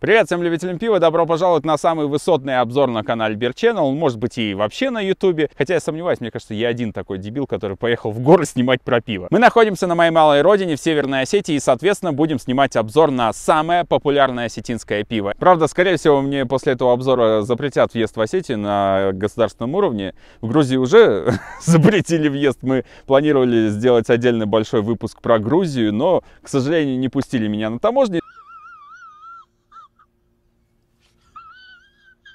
Привет всем любителям пива, добро пожаловать на самый высотный обзор на канале Beer Channel, может быть и вообще на ютубе, хотя я сомневаюсь, мне кажется, я один такой дебил, который поехал в горы снимать про пиво. Мы находимся на моей малой родине в Северной Осетии и, соответственно, будем снимать обзор на самое популярное осетинское пиво. Правда, скорее всего, мне после этого обзора запретят въезд в Осетию на государственном уровне. В Грузии уже запретили въезд, мы планировали сделать отдельный большой выпуск про Грузию, но, к сожалению, не пустили меня на таможне.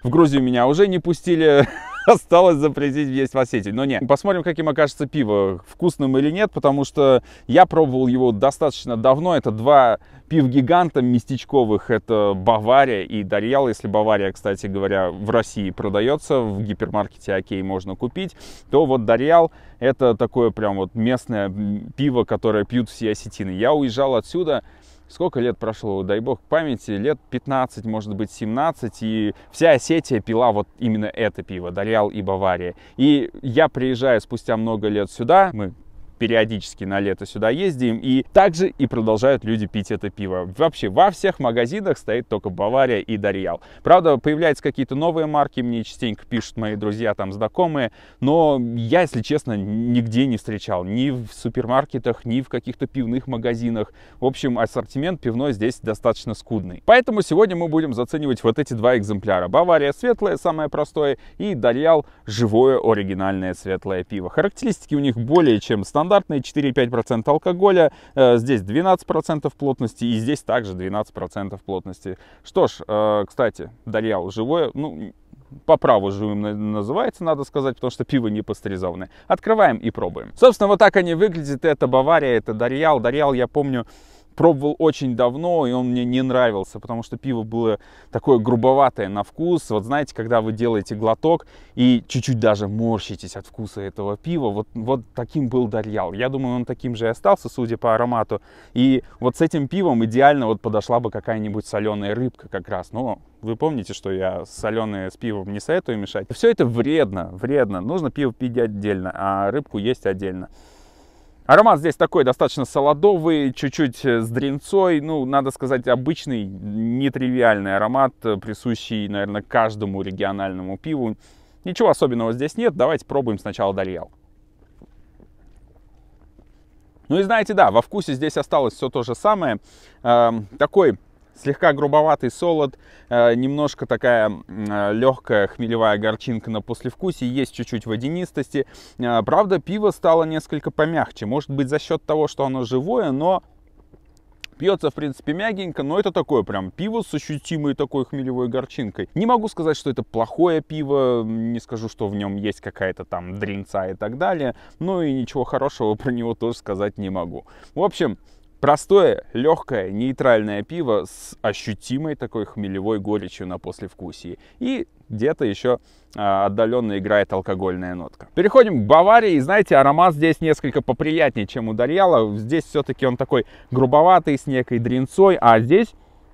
В Грузию меня уже не пустили, осталось запретить есть в Осетии. Но нет, посмотрим, каким окажется пиво, вкусным или нет, потому что я пробовал его достаточно давно. Это два пив-гиганта местечковых, это Бавария и Дарьял. Если Бавария, кстати говоря, в России продается, в гипермаркете Окей можно купить, то вот Дарьял это такое прям вот местное пиво, которое пьют все осетины. Я уезжал отсюда, сколько лет прошло, дай бог памяти, лет 15, может быть, 17, и вся Осетия пила вот именно это пиво, Долял и Бавария. И я приезжаю спустя много лет сюда, мы периодически на лето сюда ездим, и также и продолжают люди пить это пиво. Вообще во всех магазинах стоит только Бавария и Дарьял. Правда, появляются какие-то новые марки, мне частенько пишут мои друзья, там знакомые, но я, если честно, нигде не встречал, ни в супермаркетах, ни в каких-то пивных магазинах. В общем, ассортимент пивной здесь достаточно скудный. Поэтому сегодня мы будем заценивать вот эти два экземпляра. Бавария светлая, самое простое, и Дарьял живое оригинальное светлое пиво. Характеристики у них более чем стандартные, стандартные 4,5% алкоголя, э, здесь 12% плотности и здесь также 12% плотности. Что ж, э, кстати, Дальял живое, ну, по праву живым называется, надо сказать, потому что пиво не пастеризованное. Открываем и пробуем. Собственно, вот так они выглядят. Это Бавария, это Дарьял. Дарьял, я помню, пробовал очень давно, и он мне не нравился, потому что пиво было такое грубоватое на вкус. Вот знаете, когда вы делаете глоток и чуть-чуть даже морщитесь от вкуса этого пива, вот, вот таким был Дарьял. Я думаю, он таким же и остался, судя по аромату. И вот с этим пивом идеально вот подошла бы какая-нибудь соленая рыбка как раз. Но вы помните, что я соленые с пивом не советую мешать. Все это вредно, вредно. Нужно пиво пить отдельно, а рыбку есть отдельно. Аромат здесь такой достаточно солодовый, чуть-чуть э, с дренцой. Ну, надо сказать, обычный, нетривиальный аромат, э, присущий, наверное, каждому региональному пиву. Ничего особенного здесь нет. Давайте пробуем сначала дарьял. Ну и знаете, да, во вкусе здесь осталось все то же самое. Э, такой Слегка грубоватый солод, э, немножко такая э, легкая хмелевая горчинка на послевкусии, есть чуть-чуть водянистости. Э, правда, пиво стало несколько помягче, может быть за счет того, что оно живое, но Пьется, в принципе, мягенько, но это такое прям пиво с ощутимой такой хмелевой горчинкой. Не могу сказать, что это плохое пиво, не скажу, что в нем есть какая-то там дринца и так далее, но и ничего хорошего про него тоже сказать не могу. В общем, Простое, легкое, нейтральное пиво с ощутимой такой хмелевой горечью на послевкусии. И где-то еще а, отдаленно играет алкогольная нотка. Переходим к Баварии. И знаете, аромат здесь несколько поприятнее, чем у Дарьяла. Здесь все-таки он такой грубоватый, с некой дренцой, а здесь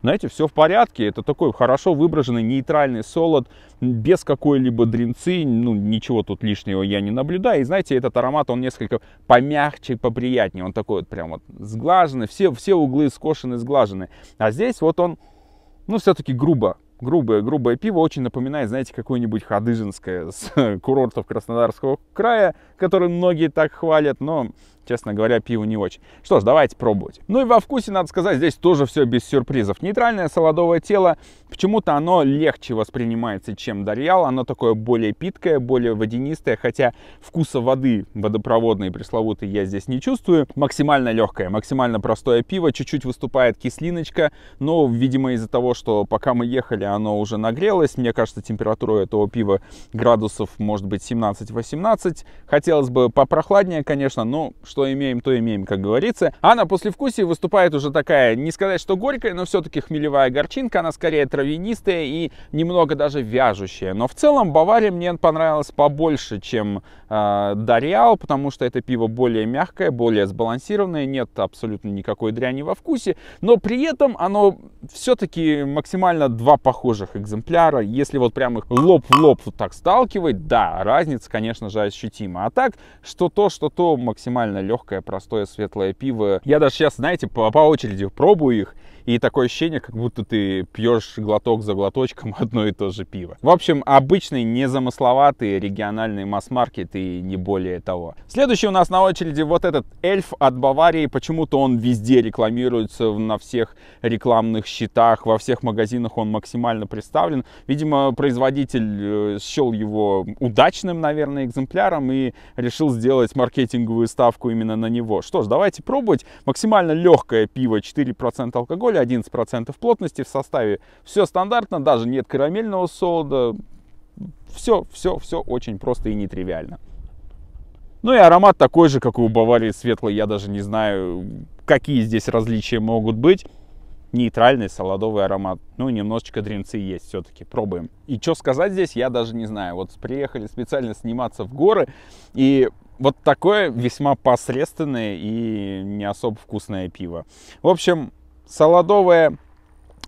знаете, все в порядке. Это такой хорошо выброженный нейтральный солод, без какой-либо дренцы, ну, ничего тут лишнего я не наблюдаю. И знаете, этот аромат, он несколько помягче, поприятнее. Он такой вот прям вот сглаженный, все, все углы скошены, сглажены. А здесь вот он, ну, все-таки грубо грубое, грубое пиво очень напоминает, знаете, какое-нибудь ходыжинское с курортов Краснодарского края, который многие так хвалят, но честно говоря, пиво не очень. Что ж, давайте пробовать. Ну и во вкусе, надо сказать, здесь тоже все без сюрпризов. Нейтральное солодовое тело, почему-то оно легче воспринимается, чем Дарьял. Оно такое более питкое, более водянистое, хотя вкуса воды водопроводной пресловутой я здесь не чувствую. Максимально легкое, максимально простое пиво, чуть-чуть выступает кислиночка, но, видимо, из-за того, что пока мы ехали, оно уже нагрелось. Мне кажется, температура этого пива градусов может быть 17-18. Хотелось бы попрохладнее, конечно, но что имеем, то имеем, как говорится. А на послевкусии выступает уже такая, не сказать, что горькая, но все-таки хмелевая горчинка, она скорее травянистая и немного даже вяжущая. Но в целом Бавария мне понравилась побольше, чем э, а, Дориал, потому что это пиво более мягкое, более сбалансированное, нет абсолютно никакой дряни во вкусе, но при этом оно все-таки максимально два похожих экземпляра. Если вот прям их лоб в лоб вот так сталкивать, да, разница, конечно же, ощутима. А так, что то, что то максимально легкое, простое, светлое пиво. Я даже сейчас, знаете, по, по очереди пробую их и такое ощущение, как будто ты пьешь глоток за глоточком одно и то же пиво. В общем, обычный, незамысловатый региональный масс-маркет и не более того. Следующий у нас на очереди вот этот эльф от Баварии. Почему-то он везде рекламируется на всех рекламных счетах, во всех магазинах он максимально представлен. Видимо, производитель э, счел его удачным, наверное, экземпляром и решил сделать маркетинговую ставку именно на него. Что ж, давайте пробовать. Максимально легкое пиво, 4% алкоголя алкоголя, 11% плотности в составе. Все стандартно, даже нет карамельного солода. Все, все, все очень просто и нетривиально. Ну и аромат такой же, как и у Баварии светлый. Я даже не знаю, какие здесь различия могут быть. Нейтральный солодовый аромат. Ну, немножечко дренцы есть все-таки. Пробуем. И что сказать здесь, я даже не знаю. Вот приехали специально сниматься в горы. И вот такое весьма посредственное и не особо вкусное пиво. В общем, Солодовая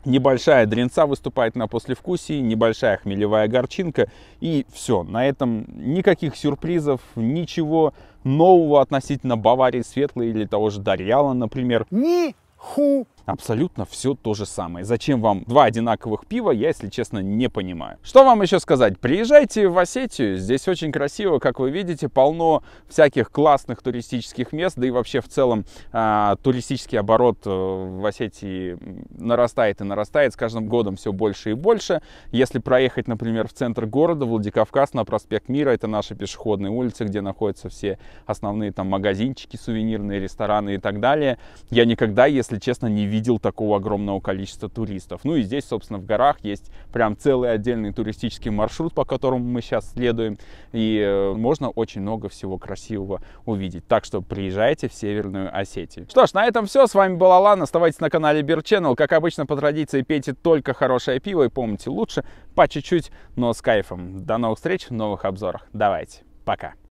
небольшая дренца выступает на послевкусии, небольшая хмелевая горчинка и все. На этом никаких сюрпризов, ничего нового относительно Баварии Светлой или того же Дарьяла, например. ни ху абсолютно все то же самое. Зачем вам два одинаковых пива, я, если честно, не понимаю. Что вам еще сказать? Приезжайте в Осетию, здесь очень красиво, как вы видите, полно всяких классных туристических мест, да и вообще в целом э, туристический оборот э, в Осетии нарастает и нарастает, с каждым годом все больше и больше. Если проехать, например, в центр города, Владикавказ, на проспект Мира, это наши пешеходные улицы, где находятся все основные там магазинчики, сувенирные рестораны и так далее, я никогда, если честно, не видел видел такого огромного количества туристов. Ну и здесь, собственно, в горах есть прям целый отдельный туристический маршрут, по которому мы сейчас следуем, и э, можно очень много всего красивого увидеть. Так что приезжайте в Северную Осетию. Что ж, на этом все. С вами был Алан. Оставайтесь на канале Beer Channel. Как обычно, по традиции, пейте только хорошее пиво и помните, лучше по чуть-чуть, но с кайфом. До новых встреч в новых обзорах. Давайте, пока.